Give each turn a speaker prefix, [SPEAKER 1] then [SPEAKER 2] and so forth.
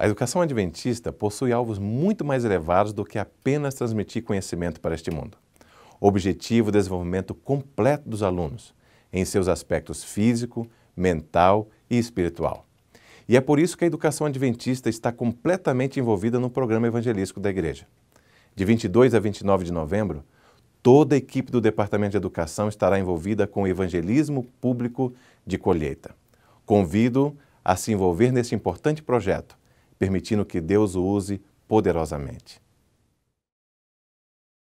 [SPEAKER 1] A educação adventista possui alvos muito mais elevados do que apenas transmitir conhecimento para este mundo. Objetivo o desenvolvimento completo dos alunos, em seus aspectos físico, mental e espiritual. E é por isso que a educação adventista está completamente envolvida no programa evangelístico da igreja. De 22 a 29 de novembro, toda a equipe do Departamento de Educação estará envolvida com o evangelismo público de colheita. Convido a se envolver nesse importante projeto permitindo que Deus o use poderosamente.